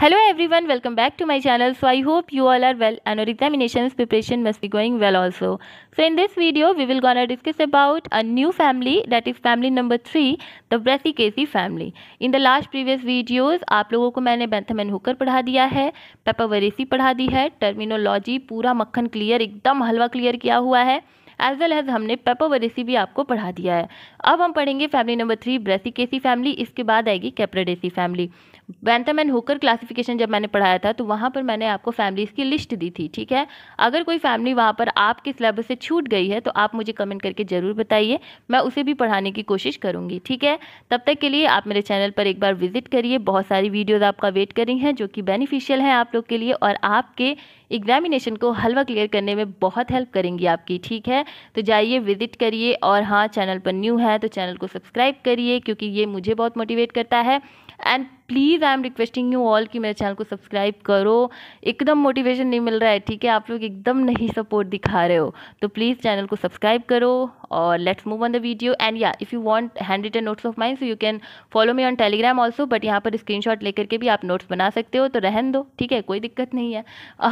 Hello everyone welcome back to my channel so I hope you all are well and examination preparation must be going well also so in this video we will are discuss about a new family that is family number three the Brassicaceae family in the last previous videos आप लोगों को मैंने बैंथमैन Hooker पढ़ा दिया है पेपावरेसी पढ़ा दी है terminology पूरा मक्खन क्लियर एकदम हलवा क्लियर किया हुआ है एज वेल एज हमने पेपावरेसी भी आपको पढ़ा दिया है अब हम पढ़ेंगे family number three Brassicaceae family इसके बाद आएगी Capparidaceae family Bentham and Hooker classification जब मैंने पढ़ाया था तो वहाँ पर मैंने आपको फैमिलीज़ की लिस्ट दी थी ठीक है अगर कोई फैमिली वहाँ पर आपके सिलेबस से छूट गई है तो आप मुझे कमेंट करके ज़रूर बताइए मैं उसे भी पढ़ाने की कोशिश करूँगी ठीक है तब तक के लिए आप मेरे चैनल पर एक बार विजिट करिए बहुत सारी वीडियोज़ आपका वेट करी हैं जो कि बेनिफिशियल हैं आप लोग के लिए और आपके एग्जामिनेशन को हलवा क्लियर करने में बहुत हेल्प करेंगी आपकी ठीक है तो जाइए विजिट करिए और हाँ चैनल पर न्यू है तो चैनल को सब्सक्राइब करिए क्योंकि ये मुझे बहुत मोटिवेट करता है and please I am requesting you all कि मेरे चैनल को सब्सक्राइब करो एकदम मोटिवेशन नहीं मिल रहा है ठीक है आप लोग एकदम नहीं सपोर्ट दिखा रहे हो तो प्लीज़ चैनल को सब्सक्राइब करो और let's move on the video and या if you want hand written notes of mind so you can follow me on Telegram also but यहाँ पर शॉट लेकर के भी आप नोट्स बना सकते हो तो रहन दो ठीक है कोई दिक्कत नहीं है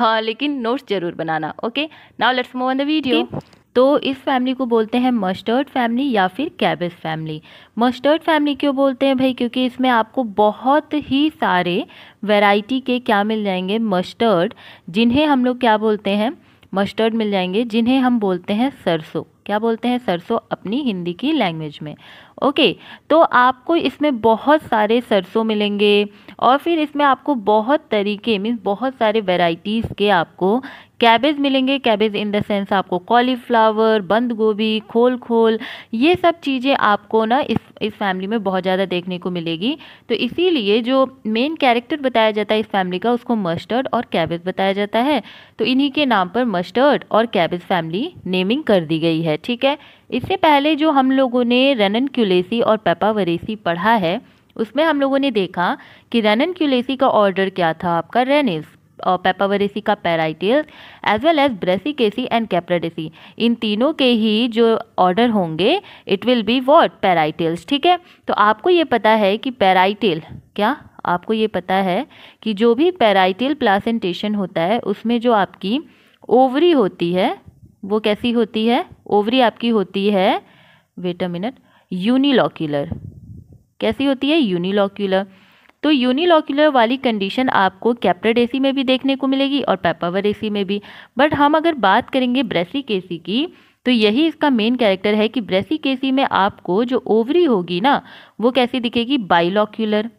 हाँ लेकिन नोट्स ज़रूर बनाना okay now let's move on the video तो इस फैमिली को बोलते हैं मस्टर्ड फैमिली या फिर कैबेज फैमिली मस्टर्ड फैमिली क्यों बोलते हैं भाई क्योंकि इसमें आपको बहुत ही सारे वैरायटी के क्या मिल जाएंगे मस्टर्ड जिन्हें हम लोग क्या बोलते हैं मस्टर्ड मिल जाएंगे जिन्हें हम बोलते हैं सरसों क्या बोलते हैं सरसों अपनी हिंदी की लैंग्वेज में ओके तो आपको इसमें बहुत सारे सरसों मिलेंगे और फिर इसमें आपको बहुत तरीके मीन्स बहुत सारे वेराइटीज़ के आपको कैबेज मिलेंगे कैबेज इन द सेंस आपको कॉलीफ्लावर बंद गोभी खोल खोल ये सब चीज़ें आपको ना इस इस फैमिली में बहुत ज़्यादा देखने को मिलेगी तो इसीलिए जो मेन कैरेक्टर बताया जाता है इस फैमिली का उसको मस्टर्ड और कैबेज बताया जाता है तो इन्हीं के नाम पर मस्टर्ड और कैबेज फैमिली नेमिंग कर दी गई है ठीक है इससे पहले जो हम लोगों ने रनन क्यूलेसी और पेपावरेसी पढ़ा है उसमें हम लोगों ने देखा कि रनन क्यूलेसी का ऑर्डर क्या था आपका रेनिस पेपावरेसी का Parietales as well as Brassicaceae and Capparidaceae इन तीनों के ही जो ऑर्डर होंगे it will be what Parietales ठीक है तो आपको ये पता है कि पैराइटियल क्या आपको ये पता है कि जो भी पैराइटियल प्लासेंटेशन होता है उसमें जो आपकी ओवरी होती है वो कैसी होती है ओवरी आपकी होती है वेट अ मिनट यूनिलॉक्यूलर कैसी होती है यूनिलॉक्यूलर तो यूनिलॉक्यूलर वाली कंडीशन आपको एसी में भी देखने को मिलेगी और एसी में भी बट हम अगर बात करेंगे ब्रेसिकेसी की तो यही इसका मेन कैरेक्टर है कि ब्रेसिकेसी में आपको जो ओवरी होगी ना वो कैसी दिखेगी बाइलॉक्यूलर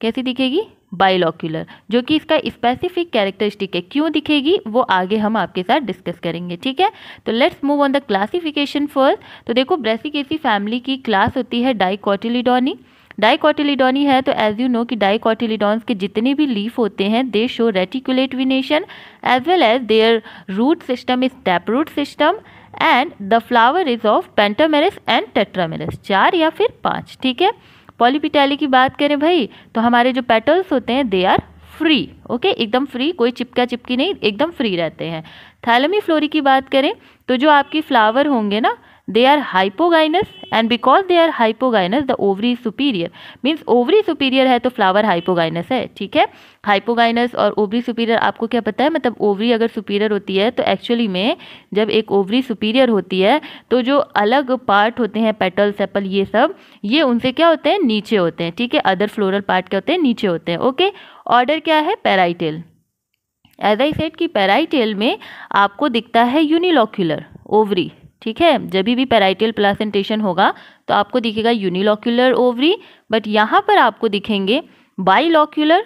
कैसी दिखेगी बाइलॉक्यूलर जो कि इसका स्पेसिफिक कैरेक्टरिस्टिक है क्यों दिखेगी वो आगे हम आपके साथ डिस्कस करेंगे ठीक है तो let's move on the classification first तो देखो ब्रेसिकेसी फैमिली की क्लास होती है डाइकोटिलीडोनी डाइकॉटिलीडॉनी है तो एज यू नो कि डाइकॉटिलीडॉन्स के जितने भी लीफ होते हैं they show reticulate venation as well as their root system is tap root system and the flower is of pentamerous and tetramerous चार या फिर पाँच ठीक है पॉलीपिटैली की बात करें भाई तो हमारे जो पेटल्स होते हैं दे आर फ्री ओके एकदम फ्री कोई चिपका चिपकी नहीं एकदम फ्री रहते हैं थैलमी फ्लोरी की बात करें तो जो आपकी फ्लावर होंगे ना they are hypogynous and because they are hypogynous the ovary is superior means ovary superior है तो flower hypogynous है ठीक है hypogynous और ovary superior आपको क्या पता है मतलब ovary अगर superior होती है तो actually में जब एक ovary superior होती है तो जो अलग part होते हैं petals sepal ये सब ये उनसे क्या होते हैं नीचे होते हैं ठीक है other floral part क्या होते हैं नीचे होते हैं ओके order क्या है parietal एज आई सेट कि पैराइटेल में आपको दिखता है यूनिलॉक्यूलर ओवरी ठीक है जब भी पेराइटल प्लासेंटेशन होगा तो आपको दिखेगा यूनिलॉक्यूलर ओवरी बट यहाँ पर आपको दिखेंगे बाईलॉक्यूलर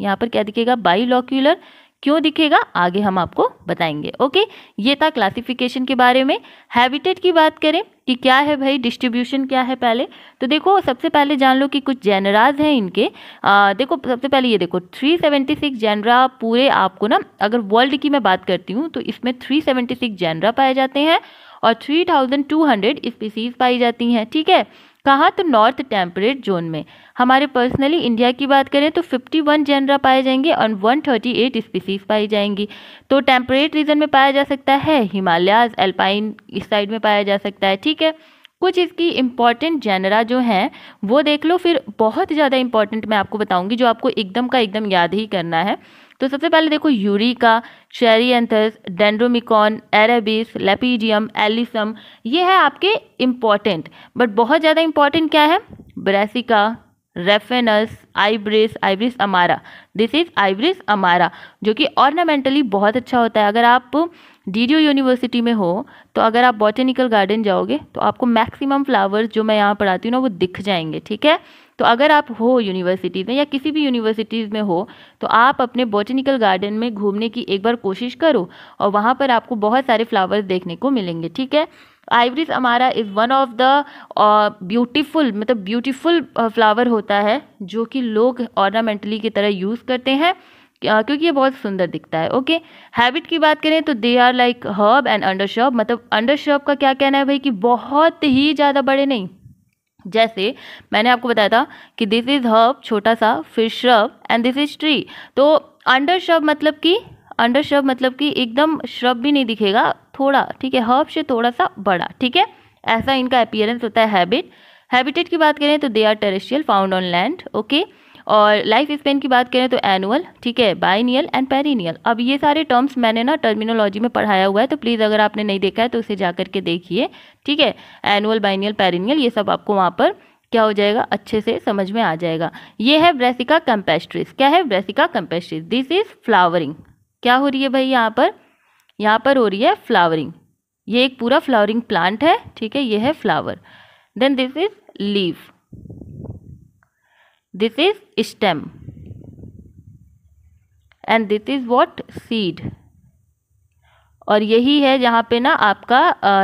यहाँ पर क्या दिखेगा बाईलॉक्यूलर क्यों दिखेगा आगे हम आपको बताएंगे ओके ये था क्लासिफिकेशन के बारे में हैबिटेट की बात करें कि क्या है भाई डिस्ट्रीब्यूशन क्या है पहले तो देखो सबसे पहले जान लो कि कुछ जेनराज हैं इनके आ, देखो सबसे पहले ये देखो 376 जेनरा पूरे आपको ना अगर वर्ल्ड की मैं बात करती हूँ तो इसमें 376 जेनरा पाए जाते हैं और 3200 स्पीसीज पाई जाती हैं ठीक है कहाँ तो नॉर्थ टेम्परेट जोन में हमारे पर्सनली इंडिया की बात करें तो 51 जेनरा पाए जाएंगे और 138 स्पीसीज पाई जाएंगी तो टेम्परेट रीजन में पाया जा सकता है हिमालयाज एल्पाइन इस साइड में पाया जा सकता है ठीक है कुछ इसकी इम्पॉर्टेंट जेनरा जो हैं वो देख लो फिर बहुत ज़्यादा इम्पॉर्टेंट मैं आपको बताऊँगी जो आपको एकदम का एकदम याद ही करना है तो सबसे पहले देखो यूरिका शेरियंथस डेंड्रोमिकॉन एरेबिस लेपीडियम एलिसम ये है आपके इम्पॉर्टेंट बट बहुत ज़्यादा इम्पॉर्टेंट क्या है ब्रेसिका रेफेनस आइब्रिस आइब्रिस अमारा दिस इज़ आइब्रिस अमारा जो कि ऑर्नामेंटली बहुत अच्छा होता है अगर आप डी यूनिवर्सिटी में हो तो अगर आप बॉटेनिकल गार्डन जाओगे तो आपको मैक्सिमम फ्लावर्स जो मैं यहाँ पढ़ाती हूँ ना वो दिख जाएंगे ठीक है तो अगर आप हो यूनिवर्सिटीज़ में या किसी भी यूनिवर्सिटीज़ में हो तो आप अपने बॉटनिकल गार्डन में घूमने की एक बार कोशिश करो और वहाँ पर आपको बहुत सारे फ्लावर्स देखने को मिलेंगे ठीक है आइवरीज हमारा is one of the beautiful मतलब ब्यूटीफुल फ्लावर होता है जो कि लोग ऑर्नामेंटली की तरह यूज़ करते हैं क्योंकि ये बहुत सुंदर दिखता है ओके हैबिट की बात करें तो they are like herb and under मतलब अंडर का क्या कहना है भाई कि बहुत ही ज़्यादा बड़े नहीं जैसे मैंने आपको बताया था कि दिस इज हर्ब छोटा सा फिर shrub and this is tree तो अंडर श्रब मतलब कि अंडर श्रब मतलब कि एकदम श्रब भी नहीं दिखेगा थोड़ा ठीक है हर्ब से थोड़ा सा बड़ा ठीक है ऐसा इनका अपियरेंस होता है हैबिट हैबिटेट की बात करें तो they are terrestrial found on land okay और लाइफ स्पेन की बात करें तो एनुअल ठीक है बाइनियल एंड पेरिनियल अब ये सारे टर्म्स मैंने ना टर्मिनोलॉजी में पढ़ाया हुआ है तो प्लीज़ अगर आपने नहीं देखा है तो उसे जा करके देखिए ठीक है एनुअल बाइनियल पेरिनियल ये सब आपको वहाँ पर क्या हो जाएगा अच्छे से समझ में आ जाएगा ये है ब्रेसिका कंपेस्ट्रिस क्या है Brassica campestris this is flowering क्या हो रही है भाई यहाँ पर यहाँ पर हो रही है फ्लावरिंग ये एक पूरा फ्लावरिंग प्लांट है ठीक है ये है flower then this is leaf this is stem and this is what seed और यही है जहाँ पे ना आपका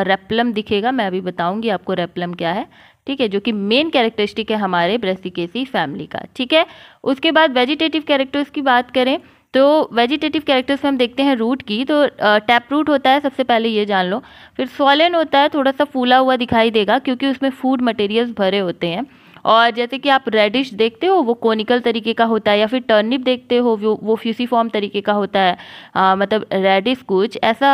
रेप्लम दिखेगा मैं अभी बताऊंगी आपको रेप्लम क्या है ठीक है जो कि मेन कैरेक्टरिस्टिक है हमारे ब्रेसिकेसी फैमिली का ठीक है उसके बाद वेजिटेटिव कैरेक्टर्स की बात करें तो वेजिटेटिव कैरेक्टर्स में हम देखते हैं रूट की तो टैप रूट होता है सबसे पहले ये जान लो फिर सॉलन होता है थोड़ा सा फूला हुआ दिखाई देगा क्योंकि उसमें फूड मटेरियल्स भरे होते हैं और जैसे कि आप रेडिश देखते हो वो कोनिकल तरीके का होता है या फिर टर्निप देखते हो वो वो फ्यूसीफॉर्म तरीके का होता है आ, मतलब रेडिश कुछ ऐसा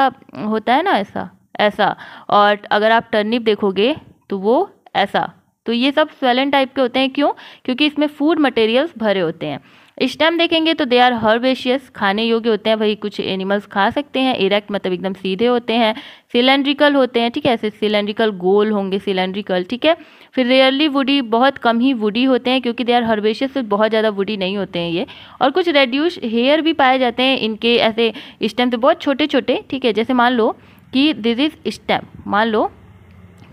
होता है ना ऐसा ऐसा और अगर आप टर्निप देखोगे तो वो ऐसा तो ये सब स्वेलन टाइप के होते हैं क्यों क्योंकि इसमें फूड मटेरियल्स भरे होते हैं स्टेम देखेंगे तो दे आर हर्बेशियस खाने योग्य होते हैं वही कुछ एनिमल्स खा सकते हैं इरेक्ट मतलब एकदम सीधे होते हैं सिलेंड्रिकल होते हैं ठीक है ऐसे सिलेंड्रिकल गोल होंगे सिलेंड्रिकल ठीक है फिर रेयरली वुडी बहुत कम ही वुडी होते हैं क्योंकि दे आर हर्बेशियस बहुत ज़्यादा वुडी नहीं होते हैं ये और कुछ रेड्यूस हेयर भी पाए जाते हैं इनके ऐसे स्टेम तो बहुत छोटे छोटे ठीक है जैसे मान लो कि दिस इज स्टेम मान लो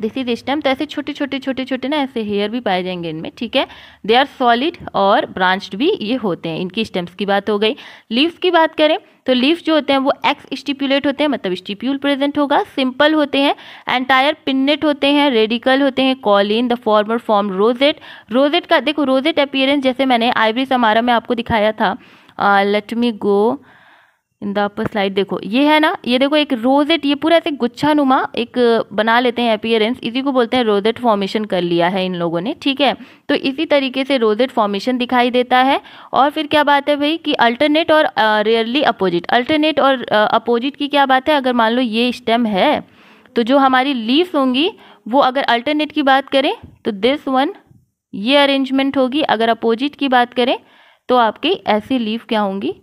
दिस इज स्टेम तो ऐसे छोटे छोटे छोटे छोटे ना ऐसे हेयर भी पाए जाएंगे इनमें ठीक है दे आर सॉलिड और ब्रांच्ड भी ये होते हैं इनकी स्टेम्स की बात हो गई लीव्स की बात करें तो लीव्स जो होते हैं वो एक्स स्टिप्यूलेट होते हैं मतलब स्टिप्यूल प्रेजेंट होगा सिंपल होते हैं एंटायर पिन्नेट होते हैं रेडिकल होते हैं cauline the former form rosette rosette का देखो रोजेट अपियरेंस जैसे मैंने आइवरी समारा में आपको दिखाया था let me go in the upper slide देखो ये है ना ये देखो एक रोजेट ये पूरा ऐसे गुच्छा नुमा एक बना लेते हैं अपियरेंस इसी को बोलते हैं रोजेट फॉर्मेशन कर लिया है इन लोगों ने ठीक है तो इसी तरीके से रोजेट फॉर्मेशन दिखाई देता है और फिर क्या बात है भाई कि अल्टरनेट और रेयरली अपोजिट अल्टरनेट और अपोजिट की क्या बात है अगर मान लो ये स्टेम है तो जो हमारी लीव्स होंगी वो अगर अल्टरनेट की बात करें तो दिस वन ये अरेंजमेंट होगी अगर अपोजिट की बात करें तो आपकी ऐसी लीव क्या होंगी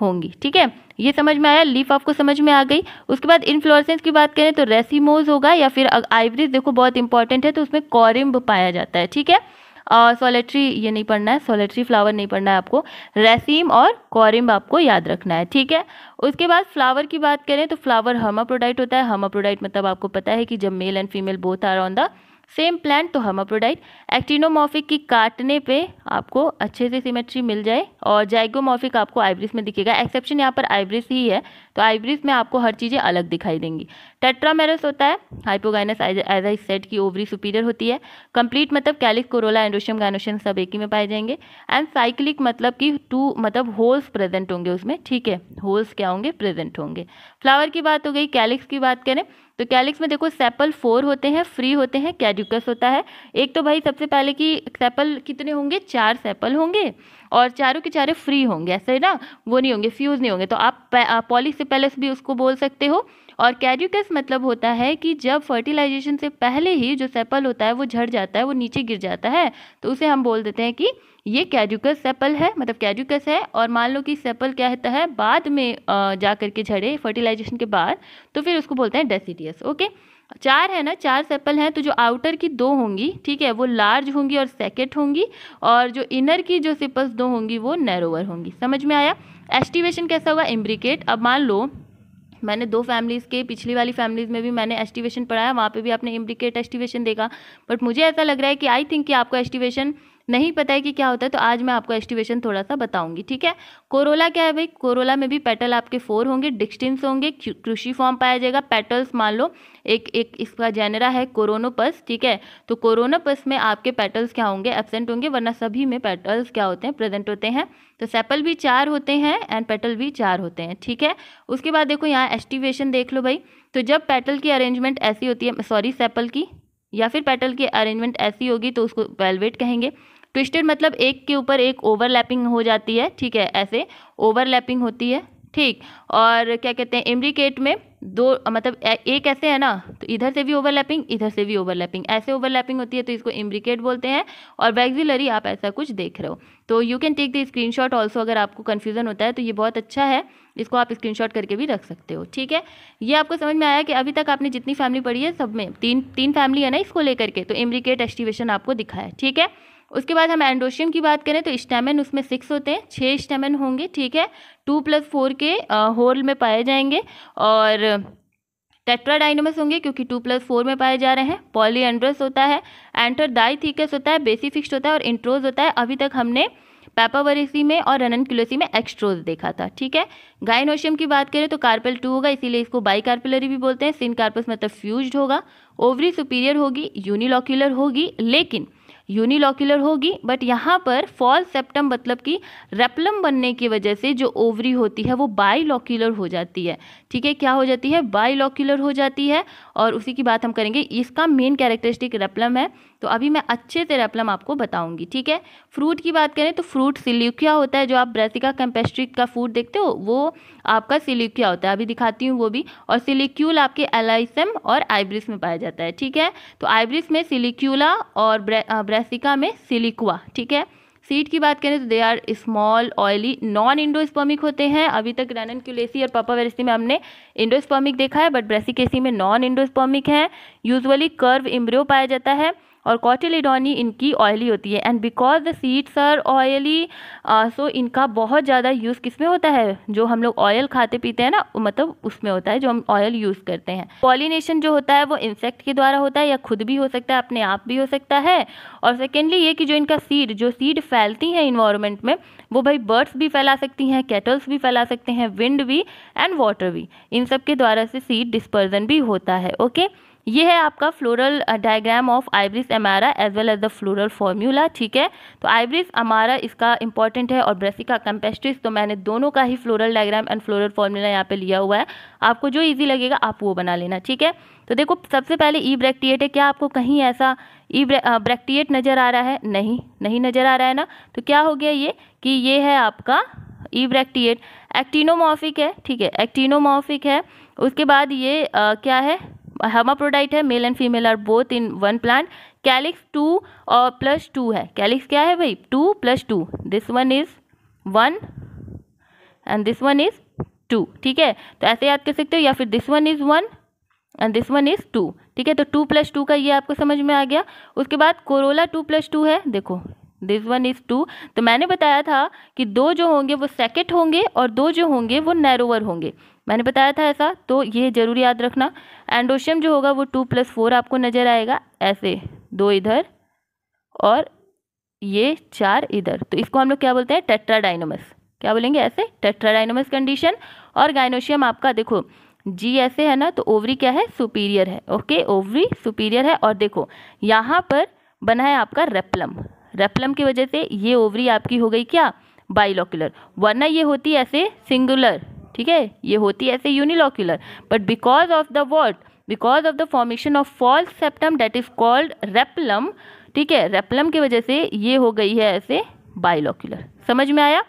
होंगी ठीक है ये समझ में आया लीफ आपको समझ में आ गई उसके बाद इन्फ्लोरेसेंस की बात करें तो रेसिमोज होगा या फिर आइवरीज देखो बहुत इंपॉर्टेंट है तो उसमें कॉरिम्ब पाया जाता है ठीक है सोलेट्री ये नहीं पढ़ना है सोलेट्री फ्लावर नहीं पढ़ना है आपको रेसिम और कॉरिम्ब आपको याद रखना है ठीक है उसके बाद फ्लावर की बात करें तो फ्लावर हर्मा होता है हर्मा मतलब आपको पता है कि जब male and female both are on the same plant तो हमाप्रोडाइट एक्टिनोमॉफिक की काटने पे आपको अच्छे से सिमेट्री मिल जाए और जाइगोमॉफिक आपको आइब्रिस में दिखेगा एक्सेप्शन यहाँ पर आइब्रिस ही है तो आइब्रिस में आपको हर चीज़ें अलग दिखाई देंगी टेट्रामेरस होता है हाइपोगाइनस एज आई सेट की ओवरी सुपीरियर होती है कंप्लीट मतलब कैलिस कोरोला एंडोशियम गाइनोशियम सब एक ही में पाए जाएंगे एंड साइक्लिक मतलब कि टू मतलब होल्स प्रेजेंट होंगे उसमें ठीक है होल्स क्या होंगे प्रेजेंट होंगे फ्लावर की बात हो गई कैलिक्स की बात करें तो कैलिक्स में देखो सेपल फोर होते हैं फ्री होते हैं कैड्यूकस होता है एक तो भाई सबसे पहले कि सेपल कितने होंगे चार सेपल होंगे और चारों के चारों फ्री होंगे ऐसे ना वो नहीं होंगे फ्यूज़ नहीं होंगे तो आप पॉलिस से पॉलीसिपेलस भी उसको बोल सकते हो और कैड्यूकस मतलब होता है कि जब फर्टिलाइजेशन से पहले ही जो सेपल होता है वो झड़ जाता है वो नीचे गिर जाता है तो उसे हम बोल देते हैं कि ये कैडुकस सेपल है मतलब कैडुकस है और मान लो कि सेपल क्या होता है बाद में जा कर के झड़े फर्टिलाइजेशन के बाद तो फिर उसको बोलते हैं डेसीडियस ओके चार है ना चार सेपल हैं तो जो आउटर की दो होंगी ठीक है वो लार्ज होंगी और सेकेट होंगी और जो इनर की जो सेपल्स दो होंगी वो नैरोवर होंगी समझ में आया एस्टिवेशन कैसा होगा इम्ब्रिकेट अब मान लो मैंने दो फैमिलीज़ के पिछली वाली फैमिलीज़ में भी मैंने एस्टिवेशन पढ़ाया वहाँ पे भी आपने इम्ब्रिकेट एस्टिवेशन देखा बट मुझे ऐसा लग रहा है कि आई थिंक कि आपको एस्टिवेशन नहीं पता है कि क्या होता है तो आज मैं आपको एस्टिवेशन थोड़ा सा बताऊंगी ठीक है कोरोला क्या है भाई कोरोला में भी पेटल आपके फोर होंगे डिस्टिंस होंगे कृषि फॉर्म पाया जाएगा पेटल्स मान लो एक एक इसका जेनरा है कोरोनोपस ठीक है तो कोरोनोपस में आपके पेटल्स क्या होंगे एबसेंट होंगे वरना सभी में पेटल्स क्या होते हैं प्रेजेंट होते हैं तो सेपल भी चार होते हैं एंड पेटल भी चार होते हैं ठीक है उसके बाद देखो यहाँ एस्टिवेशन देख लो भाई तो जब पेटल की अरेंजमेंट ऐसी होती है सॉरी सेपल की या फिर पेटल की अरेंजमेंट ऐसी होगी तो उसको वेलवेट कहेंगे ट्विस्टेड मतलब एक के ऊपर एक ओवरलैपिंग हो जाती है ठीक है ऐसे ओवरलैपिंग होती है ठीक और क्या कहते हैं इम्ब्रिकेट में दो मतलब एक ऐसे है ना तो इधर से भी ओवरलैपिंग इधर से भी ओवरलैपिंग ऐसे ओवरलैपिंग होती है तो इसको इम्ब्रिकेट बोलते हैं और वैक्सिलरी आप ऐसा कुछ देख रहे हो तो you can take the screenshot also अगर आपको कन्फ्यूजन होता है तो ये बहुत अच्छा है इसको आप स्क्रीन शॉट करके भी रख सकते हो ठीक है ये आपको समझ में आया कि अभी तक आपने जितनी फैमिली पढ़ी है सब में तीन तीन फैमिली है ना इसको लेकर के तो इम्ब्रिकेट एस्टिवेशन आपको दिखा है ठीक है उसके बाद हम एंडोशियम की बात करें तो स्टेमन उसमें सिक्स होते हैं छः स्टेमन होंगे ठीक है टू प्लस फोर के होल में पाए जाएंगे और टेट्राडाइनोमस होंगे क्योंकि टू प्लस फोर में पाए जा रहे हैं पॉलीएंड्रस होता है एंटर दाई थीकस होता है बेसिफिक्स होता है और इंट्रोज होता है अभी तक हमने पैपावरेसी में और रननक्यूलोसी में एक्स्ट्रोज देखा था ठीक है गाइनोशियम की बात करें तो कार्पेल टू होगा इसीलिए इसको बाई कार्पेलरी भी बोलते हैं सिन कार्पस मतलब फ्यूज होगा ओवरी सुपीरियर होगी यूनिलॉक्यूलर होगी लेकिन यूनिलॉक्यूलर होगी बट यहाँ पर फॉल सेप्टम मतलब कि रेपलम बनने की वजह से जो ओवरी होती है वो बाईलॉक्यूलर हो जाती है ठीक है क्या हो जाती है बाईलॉक्यूलर हो जाती है और उसी की बात हम करेंगे इसका मेन कैरेक्टरिस्टिक रेपलम है तो अभी मैं अच्छे से रेपलम आपको बताऊंगी ठीक है फ्रूट की बात करें तो फ्रूट सिल्यूकिया होता है जो आप ब्रेसिका कैम्पेस्ट्रिक का फ्रूट देखते हो वो आपका सिल्यूकिया होता है अभी दिखाती हूँ वो भी और सिलिक्यूल आपके एलाइसम और आइब्रिस में पाया जाता है ठीक है तो आइब्रिस में सिलिक्यूला और ब्रेसिका में सिलिकुआ ठीक है सीड की बात करें तो they are small oily non endospermic होते हैं अभी तक रैनन क्यूलेसी और पापावेरेसी में हमने इंडोस्पर्मिक देखा है बट ब्रेसिकेसी में नॉन इंडोस्पर्मिक है यूजुअली कर्व इम्ब्रियो पाया जाता है और कॉटिलिडोनी इनकी ऑयली होती है and because the seeds are oily so इनका बहुत ज़्यादा यूज़ किस में होता है जो हम लोग ऑयल खाते पीते हैं ना मतलब उसमें होता है जो हम ऑयल यूज़ करते हैं पॉलिनेशन जो होता है वो इंसेक्ट के द्वारा होता है या खुद भी हो सकता है अपने आप भी हो सकता है और सेकेंडली ये कि जो इनका सीड जो सीड फैलती हैं इन्वायरमेंट में वो भाई बर्ड्स भी फैला सकती हैं कैटल्स भी फैला सकते हैं विंड भी एंड वाटर भी इन सब के द्वारा से सीड डिस्पर्जन भी होता है ओके okay? ये है आपका floral diagram of Iberis amara as well as the floral formula ठीक है तो आइब्रिस अमारा इसका इंपॉर्टेंट है और ब्रेसिका कंपेस्ट्रिस तो मैंने दोनों का ही floral diagram and floral formula यहाँ पे लिया हुआ है आपको जो ईजी लगेगा आप वो बना लेना ठीक है तो देखो सबसे पहले ई ब्रैक्टिएट है क्या आपको कहीं ऐसा ई ब्रैक्टिएट नज़र आ रहा है नहीं नहीं नज़र आ रहा है ना तो क्या हो गया ये कि ये है आपका ई ब्रैक्टिएट एक्टिनोमॉफिक है ठीक है एक्टिनोमॉफिक है उसके बाद ये आ, uh, क्या है हेमाप्रोडाइट है male and female are both in one plant calyx two और प्लस टू है कैलिक्स क्या है भाई two plus two this one is one and this one is two ठीक है तो ऐसे याद कर सकते हो या फिर this one is one and this one is two ठीक है तो टू प्लस टू का ये आपको समझ में आ गया उसके बाद कोरोला टू प्लस टू है देखो दिस वन इज़ टू तो मैंने बताया था कि दो जो होंगे वो सेकेट होंगे और दो जो होंगे वो नैरोवर होंगे मैंने बताया था ऐसा तो ये जरूर याद रखना एंडोशियम जो होगा वो टू प्लस फोर आपको नज़र आएगा ऐसे दो इधर और ये चार इधर तो इसको हम लोग क्या बोलते हैं टेट्राडाइनोमस क्या बोलेंगे ऐसे टेट्राडाइनोमस कंडीशन और गाइनोशियम आपका देखो जी ऐसे है ना तो ओवरी क्या है सुपीरियर है ओके ओवरी सुपीरियर है और देखो यहाँ पर बना है आपका रेप्लम रेप्लम की वजह से ये ओवरी आपकी हो गई क्या बाइलोकुलर वरना ये होती ऐसे सिंगुलर ठीक है ये होती है ऐसे unilocular but because of the what because of the formation of false septum that is called replum ठीक है रेपलम की वजह से ये हो गई है ऐसे बायोलोक्यूलर समझ में आया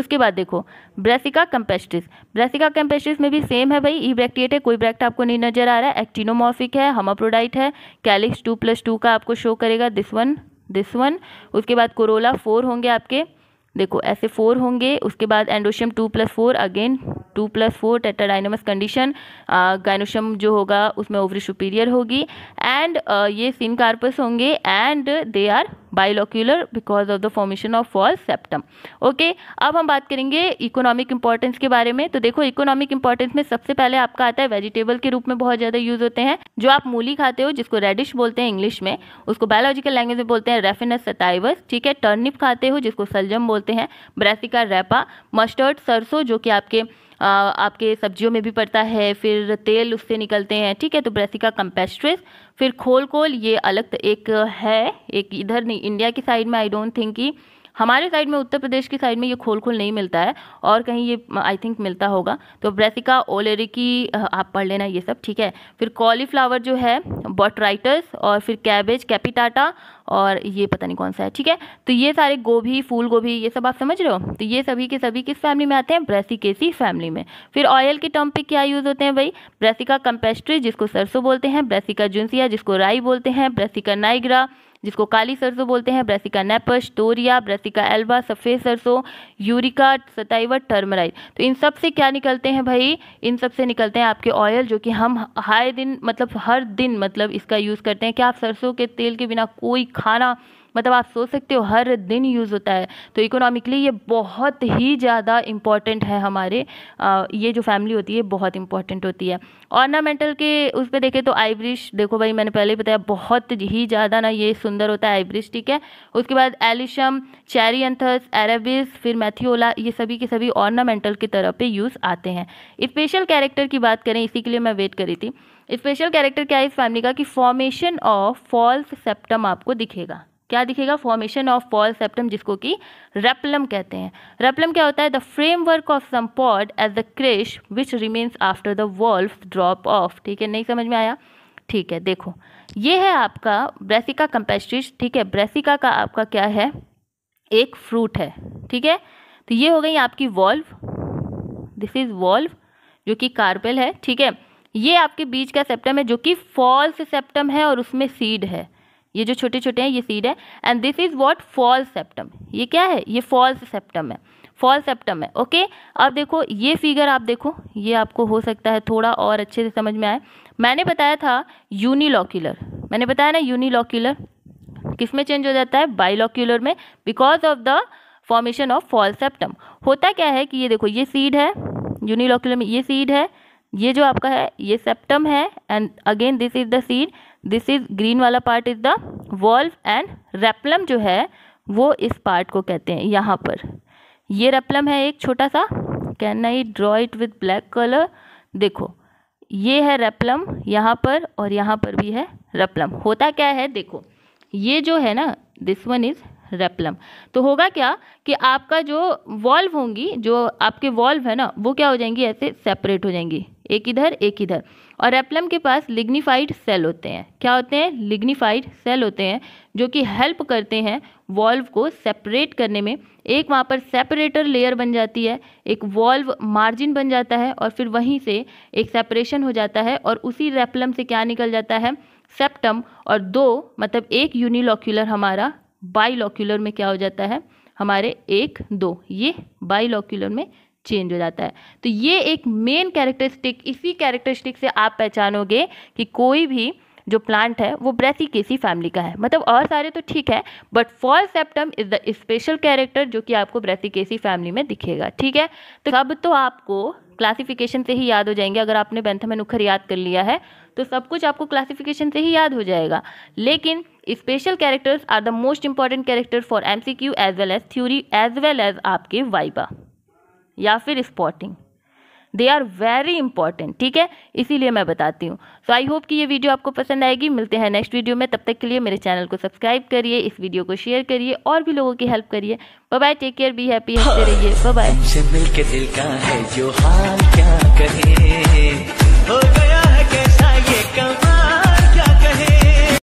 उसके बाद देखो ब्रेसिका कम्पेस्टिस ब्रेसिका कम्पेस्टिस में भी सेम है भाई ई e ब्रैक्टिएट है कोई ब्रैक्ट आपको नहीं नजर आ रहा है एक्टिनोमॉफिक है हमाप्रोडाइट है कैलिक्स टू प्लस टू का आपको शो करेगा दिस वन दिस वन उसके बाद कोरोला फोर होंगे आपके देखो ऐसे फोर होंगे उसके बाद androecium two plus four again two plus four tetradynamous condition gynoecium जो होगा उसमें ओवरी सुपीरियर होगी एंड ये सिनकार्पस होंगे and they are bilocular because of the formation of false septum okay अब हम बात करेंगे इकोनॉमिक इंपॉर्टेंस के बारे में तो देखो इकोनॉमिक इंपॉर्टेंस में सबसे पहले आपका आता है वेजिटेबल के रूप में बहुत ज़्यादा यूज होते हैं जो आप मूली खाते हो जिसको रेडिश बोलते हैं इंग्लिश में उसको बायोलॉजिकल लैंग्वेज में बोलते हैं रेफिनस सताइवस ठीक है टर्निप खाते हो जिसको सलजम बोलते हैं ब्रेसिका रेपा मस्टर्ड सरसों जो कि आपके आपके सब्जियों में भी पड़ता है फिर तेल उससे निकलते हैं ठीक है तो ब्रेसिका कंपेस्ट्रिस फिर खोल कोल ये अलग एक है एक इधर नहीं इंडिया की साइड में आई डोंट थिंक कि हमारे साइड में उत्तर प्रदेश की साइड में ये खोल खोल नहीं मिलता है और कहीं ये आई थिंक मिलता होगा तो ब्रेसिका ओलेरिकी आप पढ़ लेना ये सब ठीक है फिर कॉलीफ्लावर जो है बॉटराइटस और फिर कैबेज कैपिटाटा और ये पता नहीं कौन सा है ठीक है तो ये सारे गोभी फूल गोभी ये सब आप समझ रहे हो तो ये सभी के सभी किस फैमिली में आते हैं ब्रेसिकेसी फैमिली में फिर ऑयल के टर्म पे क्या यूज़ होते हैं भाई ब्रेसिका कंपेस्ट्री जिसको सरसों बोलते हैं ब्रेसिका जुंसिया जिसको राई बोलते हैं ब्रेसिका नाइग्रा जिसको काली सरसों बोलते हैं ब्रेसिका नेपस टोरिया ब्रेसिका एल्वा सफ़ेद सरसों यूरिका सताइवा टर्मराइज तो इन सब से क्या निकलते हैं भाई इन सब से निकलते हैं आपके ऑयल जो कि हम हाई दिन मतलब हर दिन मतलब इसका यूज़ करते हैं क्या आप सरसों के तेल के बिना कोई खाना मतलब आप सोच सकते हो हर दिन यूज़ होता है तो इकोनॉमिकली ये बहुत ही ज़्यादा इम्पॉर्टेंट है हमारे आ, ये जो फैमिली होती है बहुत इंपॉर्टेंट होती है ऑर्नामेंटल के उस पर देखें तो आईब्रिश देखो भाई मैंने पहले बताया बहुत ही ज़्यादा ना ये सुंदर होता है ब्रिश ठीक है उसके बाद एलिशम चैरियंथस एरेबिस फिर मैथियोला ये सभी के सभी ऑर्नामेंटल की तरह पे यूज़ आते हैं स्पेशल कैरेक्टर की बात करें इसी के लिए मैं वेट करी थी स्पेशल कैरेक्टर क्या है इस फैमिली का कि फॉर्मेशन ऑफ फॉल्स सेप्टम आपको दिखेगा क्या दिखेगा फॉर्मेशन ऑफ पॉल सेप्टम जिसको कि रेपलम कहते हैं रेपलम क्या होता है the framework of some pod as the cress which remains after the valve drop off ठीक है नहीं समझ में आया ठीक है देखो ये है आपका ब्रेसिका कंपेस्टिस ठीक है ब्रेसिका का आपका क्या है एक फ्रूट है ठीक है तो ये हो गई आपकी वॉल्व दिस इज वॉल्व जो कि कार्पेल है ठीक है ये आपके बीच का सेप्टम है जो कि फॉल्स सेप्टम है और उसमें सीड है ये जो छोटे छोटे हैं ये सीड है and this is what false septum ये क्या है ये फॉल्स सेप्टम है फॉल सेप्टम है ओके अब देखो ये फिगर आप देखो ये आपको हो सकता है थोड़ा और अच्छे से समझ में आए मैंने बताया था यूनिलॉक्यूलर मैंने बताया ना यूनिलॉक्यूलर किस में चेंज हो जाता है बाइलॉक्यूलर में because of the formation of false septum होता क्या है कि ये देखो ये सीड है यूनिलॉक्यूलर में ये सीड है ये जो आपका है ये सेप्टम है and again this is the seed this is green वाला part is the valve and replum जो है वो इस पार्ट को कहते हैं यहाँ पर ये रेपलम है एक छोटा सा can I draw it with black colour देखो ये है रेपलम यहाँ पर और यहाँ पर भी है रेपलम होता क्या है देखो ये जो है ना दिस वन इज़ रेपलम तो होगा क्या कि आपका जो वॉल्व होंगी जो आपके वॉल्व है ना वो क्या हो जाएंगी ऐसे सेपरेट हो जाएंगी एक इधर एक इधर और एप्लम के पास लिग्निफाइड सेल होते हैं क्या होते हैं लिग्निफाइड सेल होते हैं जो कि हेल्प करते हैं वॉल्व को सेपरेट करने में एक वहाँ पर सेपरेटर लेयर बन जाती है एक वॉल्व मार्जिन बन जाता है और फिर वहीं से एक सेपरेशन हो जाता है और उसी रेप्लम से क्या निकल जाता है सेप्टम और दो मतलब एक यूनिलोक्यूलर हमारा बाइलॉक्यूलर में क्या हो जाता है हमारे एक दो ये बाइलॉक्यूलर में चेंज हो जाता है तो ये एक मेन कैरेक्टरिस्टिक इसी कैरेक्टरिस्टिक से आप पहचानोगे कि कोई भी जो प्लांट है वो ब्रेसिकेसी फैमिली का है मतलब और सारे तो ठीक है but false septum is the special character जो कि आपको ब्रेसिकेसी फैमिली में दिखेगा ठीक है तो अब तो आपको क्लासिफिकेशन से ही याद हो जाएंगे अगर आपने बेंथम नुखर याद कर लिया है तो सब कुछ आपको क्लासिफिकेशन से ही याद हो जाएगा लेकिन special characters are the most important character for Q as well as theory as well as आपके वाइबा या फिर spotting they are very important ठीक है इसीलिए मैं बताती हूँ सो आई होप कि ये वीडियो आपको पसंद आएगी मिलते हैं नेक्स्ट वीडियो में तब तक के लिए मेरे चैनल को सब्सक्राइब करिए इस वीडियो को शेयर करिए और भी लोगों की हेल्प करिए bye take care be happy हंसते रहिए बाय है